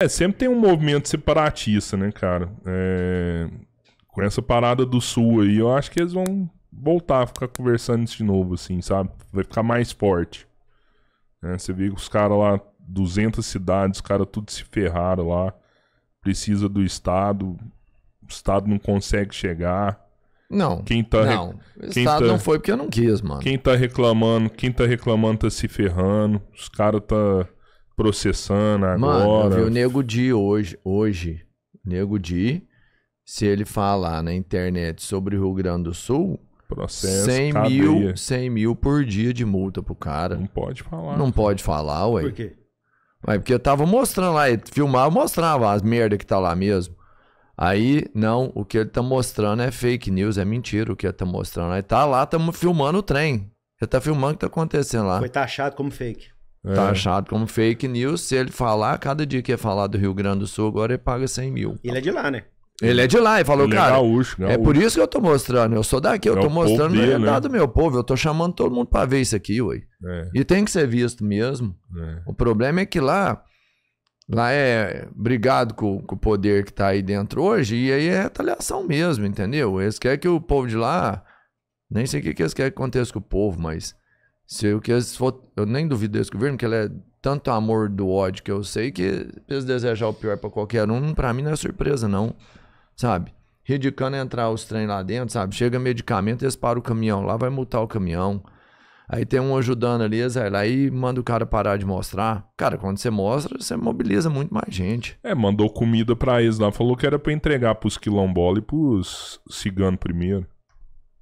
É, sempre tem um movimento separatista, né, cara? É... Com essa parada do sul aí, eu acho que eles vão voltar a ficar conversando isso de novo, assim, sabe? Vai ficar mais forte. É, você vê que os caras lá, 200 cidades, os caras tudo se ferraram lá. Precisa do Estado. O Estado não consegue chegar. Não. Quem tá não. O quem Estado tá... não foi porque eu não quis, mano. Quem tá reclamando, quem tá reclamando tá se ferrando. Os caras tá processando agora. Mano, eu vi o Nego Di hoje, hoje, Nego Di, se ele falar na internet sobre o Rio Grande do Sul, Processo, 100 mil, 100 mil por dia de multa pro cara. Não pode falar. Não pode falar, ué. Por quê? Ué, porque eu tava mostrando lá, filmava, mostrava as merda que tá lá mesmo. Aí, não, o que ele tá mostrando é fake news, é mentira o que ele tá mostrando. Aí tá lá, tamo filmando o trem. Ele tá filmando o que tá acontecendo lá. Foi taxado como fake. Tá é. Taxado como fake news. Se ele falar, cada dia que é falar do Rio Grande do Sul, agora ele paga 100 mil. Ele é de lá, né? Ele é de lá e falou, ele é cara. É, gaúcho, gaúcho. é por isso que eu tô mostrando. Eu sou daqui, eu é tô mostrando a né? do meu povo. Eu tô chamando todo mundo para ver isso aqui, ué. É. E tem que ser visto mesmo. É. O problema é que lá. Lá é brigado com, com o poder que tá aí dentro hoje, e aí é retaliação mesmo, entendeu? Eles querem que o povo de lá. Nem sei o que, que eles querem que aconteça com o povo, mas. Se eu, que as eu nem duvido desse governo, que ele é tanto amor do ódio que eu sei que eles desejar o pior para qualquer um, para mim não é surpresa, não. Sabe? Ridicando entrar os trem lá dentro, sabe? Chega medicamento, eles param o caminhão lá, vai multar o caminhão. Aí tem um ajudando ali, aí manda o cara parar de mostrar. Cara, quando você mostra, você mobiliza muito mais gente. É, mandou comida pra eles lá, falou que era pra entregar pros quilombola e pros ciganos primeiro.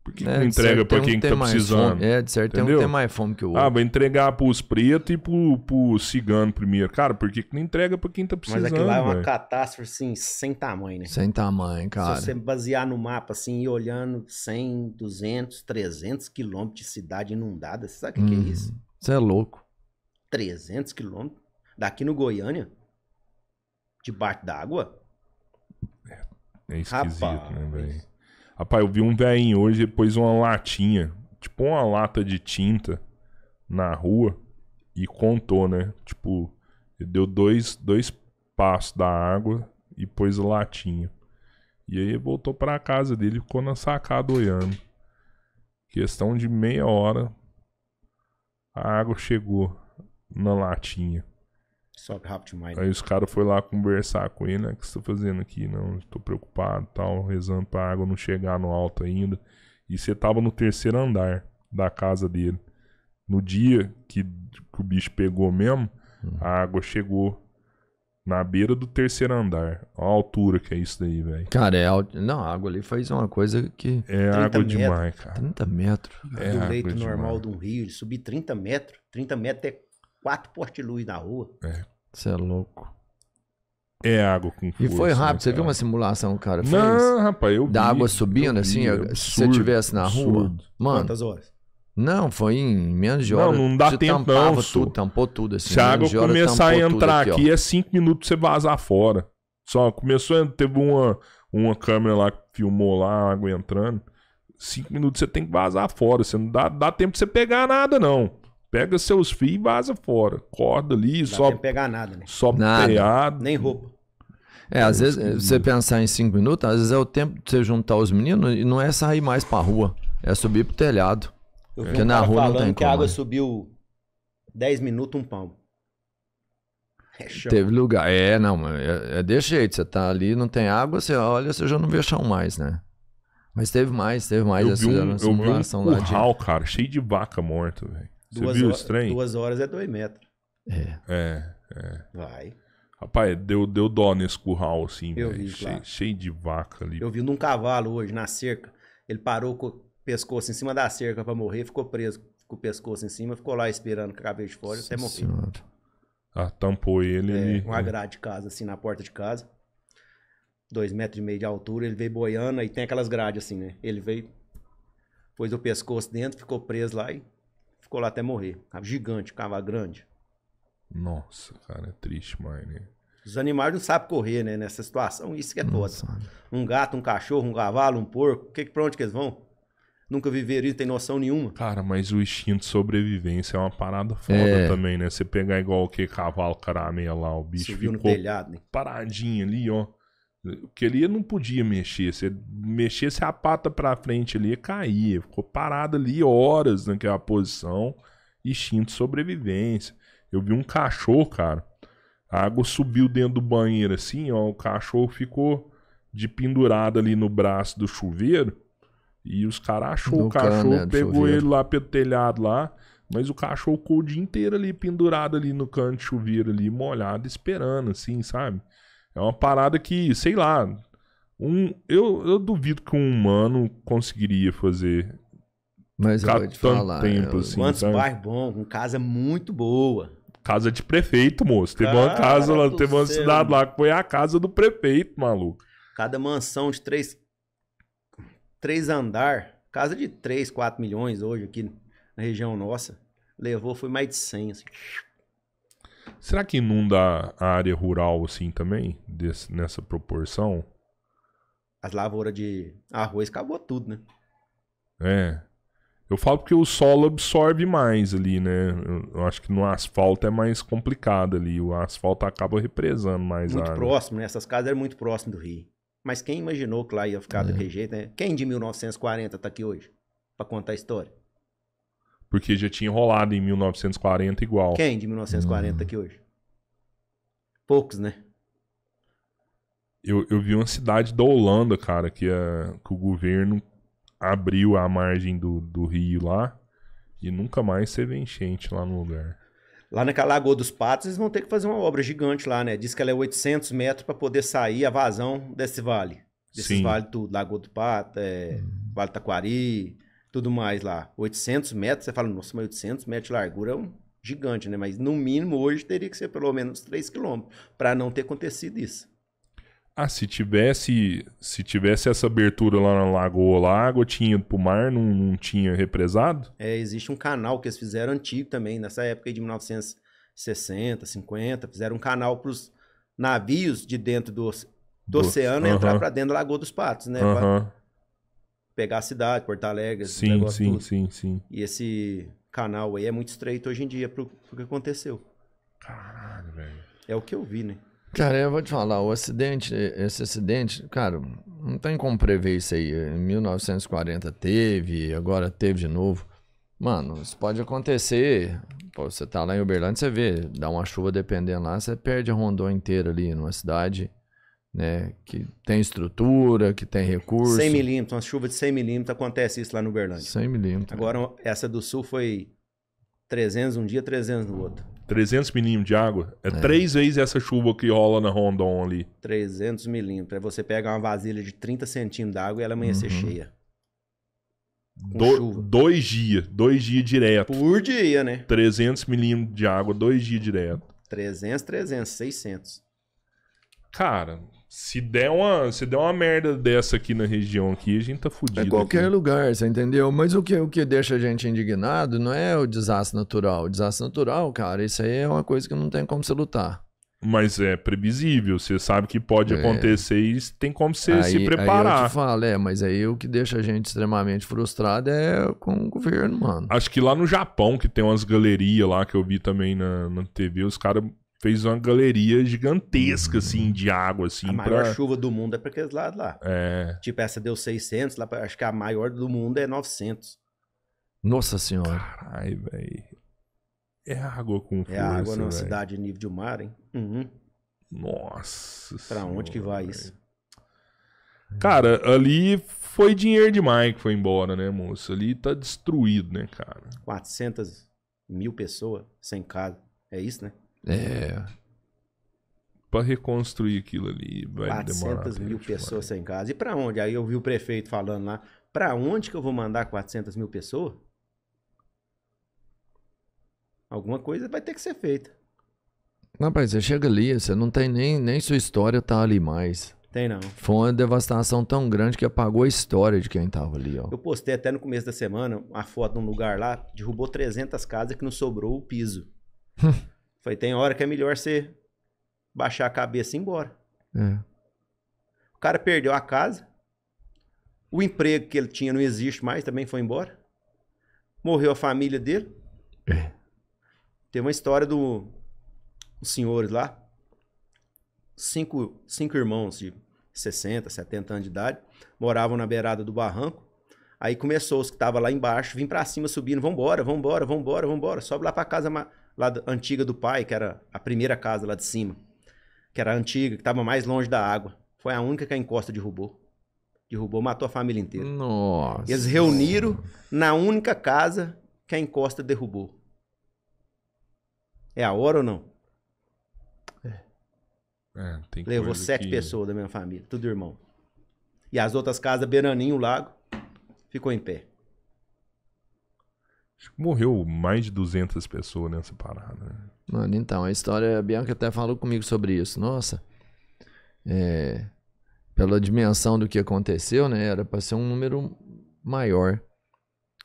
Por que, é, que né, entrega para quem um que tá precisando? Fome. É, de certo Entendeu? tem um tem mais fome que o ah, outro. Ah, vai entregar pros pretos e pro, pro cigano primeiro. Cara, por que, que não entrega para quem tá precisando? Mas aquilo lá é uma catástrofe, assim, sem tamanho, né? Sem tamanho, cara. Se você basear no mapa, assim, e olhando 100, 200, 300 quilômetros de cidade inundada, você sabe o hum, que, é uhum. isso? Você é louco. 300 quilômetros? Daqui no Goiânia? Debaixo d'água? É, é esquisito, Rapaz, né, velho? Rapaz, eu vi um velhinho hoje, pôs uma latinha, tipo uma lata de tinta na rua e contou, né? Tipo, ele deu dois, dois passos da água e pôs latinha. E aí voltou para casa dele, ficou na sacada olhando. Questão de meia hora, a água chegou na latinha. Sobe rápido demais. Aí né? os caras foram lá conversar com ele, né? O que você tá fazendo aqui? Não, tô preocupado tal, rezando pra água não chegar no alto ainda. E você tava no terceiro andar da casa dele. No dia que, que o bicho pegou mesmo, uhum. a água chegou na beira do terceiro andar. Olha a altura que é isso daí, velho. Cara, é alto. não, a água ali faz uma coisa que. É água metros, demais, cara. 30 metros. É, é do leito normal demais. de um rio, ele subir 30 metros. 30 metros é quatro luz na rua. É. Você é louco. É água com força. E foi né, rápido. Né, você viu uma simulação, cara? Fez? Não, rapaz, eu Da vi, água subindo, vi, assim, absurdo, se você estivesse na rua. Absurdo. Mano. Quantas horas? Não, foi em menos de hora. Não, não dá você tempo não, tudo, tampou tudo assim. Se a água começar a entrar aqui, aqui é cinco minutos pra você vazar fora. Só começou, teve uma, uma câmera lá que filmou lá a água entrando. Cinco minutos você tem que vazar fora. Você não dá, dá tempo de você pegar nada, não. Pega seus fios e vaza fora. Corda ali, Não só. Não pegar nada, né? Só nada. Peado. Nem roupa. É, às vezes você pensar em cinco minutos, às vezes é o tempo de você juntar os meninos e não é sair mais pra rua, é subir pro telhado. Eu porque um na rua não tem que como. a água subiu 10 minutos, um palmo. É Teve lugar. É, não, é, é desse jeito. Você tá ali, não tem água, você olha, você já não vê chão mais, né? Mas teve mais, teve mais. Eu vi um, eu vi um curral, lá de... cara, cheio de vaca morta, velho. Duas, viu horas, duas horas é dois metros. É. É, é. Vai. Rapaz, deu, deu dó nesse curral, assim, velho. Che, claro. Cheio de vaca ali. Eu vi num cavalo hoje, na cerca. Ele parou com o pescoço em cima da cerca para morrer, ficou preso com o pescoço em cima, ficou lá esperando com a cabeça de fora Sim, até morrer. Senhora. Ah, tampou ele. É, ele... Uma né? grade de casa, assim, na porta de casa. Dois metros e meio de altura, ele veio boiando e tem aquelas grades assim, né? Ele veio, pôs o pescoço dentro, ficou preso lá e ficou lá até morrer. Gigante, cava grande. Nossa, cara, é triste, mano. Né? Os animais não sabem correr, né? Nessa situação, isso que é tosse. Um gato, um cachorro, um cavalo, um porco, que, pra onde que eles vão? Nunca viveram isso, tem noção nenhuma. Cara, mas o instinto de sobrevivência é uma parada foda é. também, né? Você pegar igual o que cavalo caramelo lá, o bicho Subiu ficou no telhado, né? paradinho ali, ó que ele não podia mexer. Se ele mexesse a pata para frente ali, caía. Ficou parado ali horas naquela posição, instinto de sobrevivência. Eu vi um cachorro, cara. A água subiu dentro do banheiro assim, ó. O cachorro ficou de pendurado ali no braço do chuveiro. E os caras achou o né, cachorro, cano, pegou chuveiro. ele lá pelo telhado lá. Mas o cachorro ficou o dia inteiro ali pendurado ali no canto de chuveiro ali, molhado, esperando, assim, sabe? É uma parada que, sei lá, um, eu, eu duvido que um humano conseguiria fazer. Mas eu vou te falar. Tempo, eu... assim, Quantos bairros bom, com casa muito boa. Casa de prefeito, moço. Teve uma casa lá, teve uma é cidade lá que foi a casa do prefeito, maluco. Cada mansão de três, três andar, casa de três, quatro milhões hoje aqui na região nossa. Levou, foi mais de cem assim. Será que inunda a área rural assim também, desse, nessa proporção? As lavouras de arroz acabou tudo, né? É. Eu falo porque o solo absorve mais ali, né? Eu acho que no asfalto é mais complicado ali. O asfalto acaba represando mais muito a área. Muito próximo, né? Essas casas eram muito próximas do rio. Mas quem imaginou que lá ia ficar é. daquele jeito, né? Quem de 1940 tá aqui hoje para contar a história? Porque já tinha rolado em 1940 igual. Quem de 1940 hum. aqui hoje? Poucos, né? Eu, eu vi uma cidade da Holanda, cara, que, a, é, que o governo abriu a margem do, do rio lá e nunca mais teve enchente lá no lugar. Lá naquela Lagoa dos Patos, eles vão ter que fazer uma obra gigante lá, né? Diz que ela é 800 metros para poder sair a vazão desse vale. Desses Sim. vale tudo. Lagoa do Pato, é, hum. Vale Taquari, tudo mais lá, 800 metros, você fala, nossa, mas 800 metros de largura é um gigante, né? Mas no mínimo hoje teria que ser pelo menos 3 quilômetros para não ter acontecido isso. Ah, se tivesse, se tivesse essa abertura lá na lagoa, lá a para pro mar não, não tinha represado? É, existe um canal que eles fizeram antigo também, nessa época de 1960, 50, fizeram um canal para os navios de dentro do, do, do oceano entrar para dentro da Lagoa dos Patos, né? Uhum. Pra, pegar a cidade, Porto Alegre, sim, negócio sim, tudo. sim, sim. E esse canal aí é muito estreito hoje em dia pro, pro que aconteceu. Caralho, velho. É o que eu vi, né? Cara, eu vou te falar, o acidente, esse acidente, cara, não tem como prever isso aí. Em 1940 teve, agora teve de novo. Mano, isso pode acontecer. Pô, você tá lá em Uberlândia, você vê, dá uma chuva dependendo lá, você perde a Rondônia inteira ali numa cidade né? Que tem estrutura, que tem recursos. 100 milímetros, uma chuva de 100 milímetros, acontece isso lá no Uberlândia. 100 milímetros. Agora, essa do Sul foi 300 um dia, 300 no outro. 300 milímetros de água? É, é. três vezes essa chuva que rola na Rondon ali. 300 milímetros. Aí você pega uma vasilha de 30 centímetros d'água e ela amanhecer uhum. cheia. Do, dois dias, dois dias direto. Por dia, né? 300 milímetros de água, dois dias direto. 300, 300, 600. Cara, se der, uma, se der uma merda dessa aqui na região aqui, a gente tá fudido. É qualquer aqui. lugar, você entendeu? Mas o que, o que deixa a gente indignado não é o desastre natural. O desastre natural, cara, isso aí é uma coisa que não tem como se lutar. Mas é previsível, você sabe que pode é. acontecer e tem como você aí, se preparar. Aí eu te falo, é, mas aí o que deixa a gente extremamente frustrado é com o governo, mano. Acho que lá no Japão, que tem umas galerias lá que eu vi também na, na TV, os caras fez uma galeria gigantesca, assim, de água, assim. A maior chuva do mundo é para aqueles lados lá. É. Tipo, essa deu 600, lá pra... acho que a maior do mundo é 900. Nossa Senhora. Caralho, velho. É água com força, É água numa cidade nível de mar, hein? Uhum. Nossa Pra senhora, onde que vai véio. isso? Cara, ali foi dinheiro demais que foi embora, né, moço? Ali tá destruído, né, cara? 400 mil pessoas sem casa. É isso, né? É. Pra reconstruir aquilo ali vai 400 mil pessoas sem casa. E para onde? Aí eu vi o prefeito falando lá. Para onde que eu vou mandar 400 mil pessoas? Alguma coisa vai ter que ser feita. Rapaz, você chega ali, você não tem nem, nem sua história tá ali mais. Tem não. Foi uma devastação tão grande que apagou a história de quem tava ali, ó. Eu postei até no começo da semana uma foto de um lugar lá, derrubou 300 casas que não sobrou o piso. Falei, tem hora que é melhor você baixar a cabeça e ir embora. É. O cara perdeu a casa, o emprego que ele tinha não existe mais, também foi embora. Morreu a família dele. É. Tem uma história do os senhores lá, cinco, cinco irmãos de 60, 70 anos de idade, moravam na beirada do barranco. Aí começou os que estavam lá embaixo, vim para cima subindo, vambora, vambora, vambora, vambora, sobe lá para casa lá antiga do pai, que era a primeira casa lá de cima, que era antiga, que estava mais longe da água. Foi a única que a encosta derrubou. Derrubou, matou a família inteira. Nossa. Eles reuniram na única casa que a encosta derrubou. É a hora ou não? É. é tem Levou sete que... pessoas da minha família, tudo irmão. E as outras casas, beiraninho o lago, ficou em pé. Acho que morreu mais de 200 pessoas nessa parada. Né? Mano, então, a história, a Bianca até falou comigo sobre isso. Nossa, é, pela dimensão do que aconteceu, né, era para ser um número maior.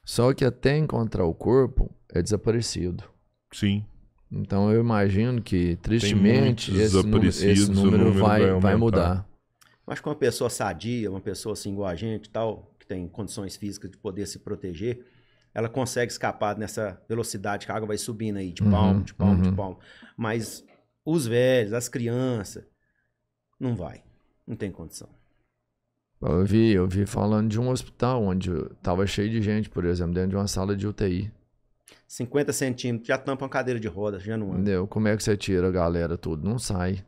Só que até encontrar o corpo, é desaparecido. Sim. Então eu imagino que, tristemente, esse, esse, número, número vai, vai, vai, mudar. Mas com uma pessoa sadia, uma pessoa assim igual a gente tal, que tem condições físicas de poder se proteger ela consegue escapar nessa velocidade que a água vai subindo aí, de uhum, palmo, de palmo, uhum. de palmo. Mas os velhos, as crianças, não vai. Não tem condição. Eu vi, eu vi falando de um hospital onde tava cheio de gente, por exemplo, dentro de uma sala de UTI. 50 centímetros, já tampa uma cadeira de rodas, já não anda. Entendeu? Como é que você tira a galera tudo? Não sai.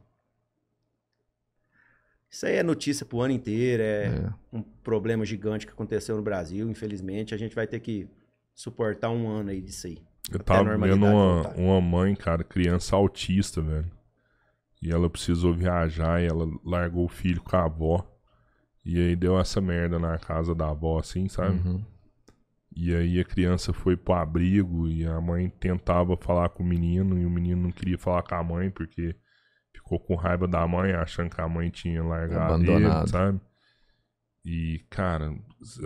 Isso aí é notícia pro ano inteiro, é, é, um problema gigante que aconteceu no Brasil, infelizmente. A gente vai ter que suportar um ano aí disso aí. Eu tava vendo uma, uma mãe, cara, criança autista, velho. E ela precisou viajar e ela largou o filho com a avó. E aí deu essa merda na casa da avó, assim, sabe? Uhum. E aí a criança foi pro abrigo e a mãe tentava falar com o menino e o menino não queria falar com a mãe porque ficou com raiva da mãe, achando que a mãe tinha largado Abandonado. ele, sabe? E, cara,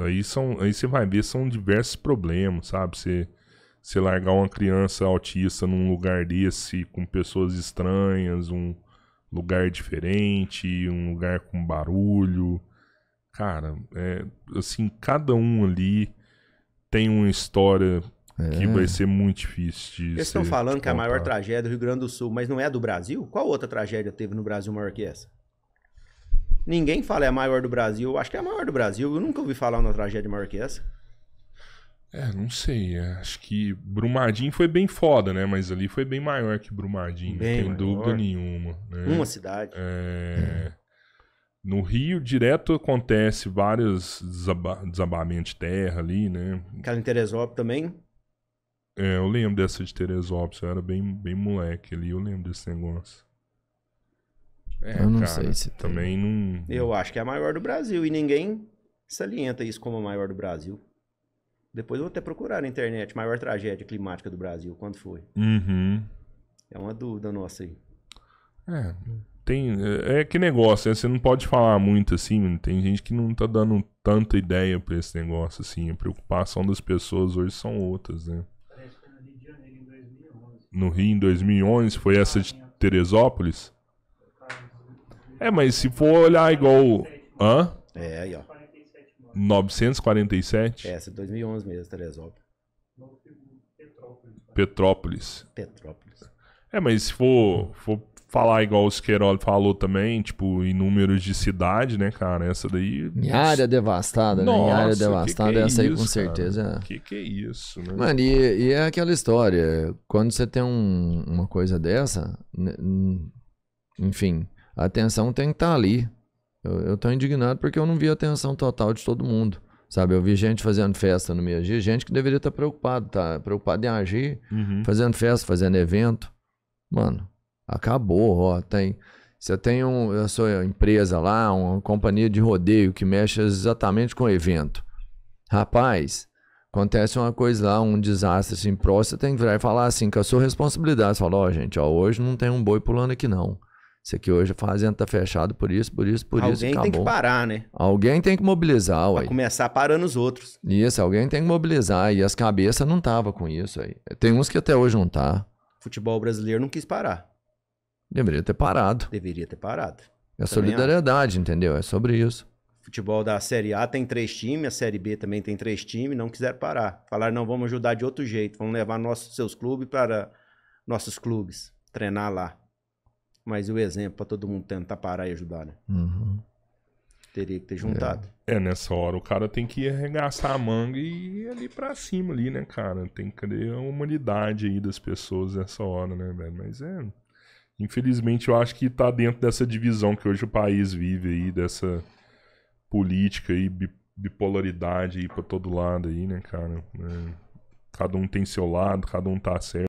aí são. Aí você vai ver, são diversos problemas, sabe? Você, você largar uma criança autista num lugar desse, com pessoas estranhas, um lugar diferente, um lugar com barulho. Cara, é, assim, cada um ali tem uma história é. que vai ser muito difícil de Eles estão falando que é a maior tragédia do Rio Grande do Sul, mas não é do Brasil? Qual outra tragédia teve no Brasil maior que essa? Ninguém fala é a maior do Brasil. Acho que é a maior do Brasil. Eu nunca ouvi falar uma tragédia maior que essa. É, não sei. É, acho que Brumadinho foi bem foda, né? Mas ali foi bem maior que Brumadinho, bem não dúvida nenhuma. Né? Uma cidade. É... No Rio, direto acontece vários desaba desabamentos de terra ali, né? Aquela em Teresópolis também? É, eu lembro dessa de Teresópolis. Eu era bem, bem moleque ali, eu lembro desse negócio. É, eu não cara, sei se tem. Também não. Eu acho que é a maior do Brasil e ninguém salienta isso como a maior do Brasil. Depois eu vou até procurar na internet maior tragédia climática do Brasil, quando foi? Uhum. É uma dúvida nossa aí. É, tem, é que negócio, né? você não pode falar muito assim, tem gente que não tá dando tanta ideia para esse negócio assim, a preocupação das pessoas hoje são outras, né? No Rio em 2011 foi essa de Teresópolis? É, mas se for olhar igual. Hã? É, aí, ó. 947? É, essa é 2011 mesmo, Teresópolis. Petrópolis. Petrópolis. É, mas se for, for falar igual o Siqueiroli falou também, tipo, em números de cidade, né, cara? Essa daí. Minha área devastada, né? Minha área devastada, que que é essa aí com certeza. Cara? É. Que que é isso, né? Mano, e, e é aquela história. Quando você tem um, uma coisa dessa, enfim, a atenção tem que estar tá ali. Eu estou indignado porque eu não vi a atenção total de todo mundo. Sabe, eu vi gente fazendo festa no meio dia, gente que deveria estar tá preocupado, tá preocupado em agir, uhum. fazendo festa, fazendo evento. Mano, acabou, ó, tem você tem um, a sua empresa lá, uma companhia de rodeio que mexe exatamente com evento. Rapaz, acontece uma coisa lá, um desastre assim próximo, você tem que virar e falar assim, com a sua responsabilidade. Você fala, ó, oh, gente, ó, hoje não tem um boi pulando aqui não. Isso aqui hoje a fazenda tá fechada por isso, por isso, por alguém isso. Alguém tem que parar, né? Alguém tem que mobilizar, ué. Pra começar parando os outros. Isso, alguém tem que mobilizar. E as cabeças não tava com isso aí. Tem uns que até hoje não tá. Futebol brasileiro não quis parar. Deveria ter parado. Deveria ter parado. É também solidariedade, entendeu? É sobre isso. Futebol da Série A tem três times, a Série B também tem três times, não quiseram parar. Falaram, não, vamos ajudar de outro jeito, vamos levar nossos, seus clubes para nossos clubes, treinar lá mas o exemplo para todo mundo tentar parar e ajudar, né? Uhum. Teria que ter juntado. É. é. nessa hora o cara tem que arregaçar a manga e ir ali pra cima ali, né, cara? Tem que crer a humanidade aí das pessoas nessa hora, né, velho? Mas é... Infelizmente eu acho que tá dentro dessa divisão que hoje o país vive aí, dessa política aí, bipolaridade aí pra todo lado aí, né, cara? É. Cada um tem seu lado, cada um tá certo.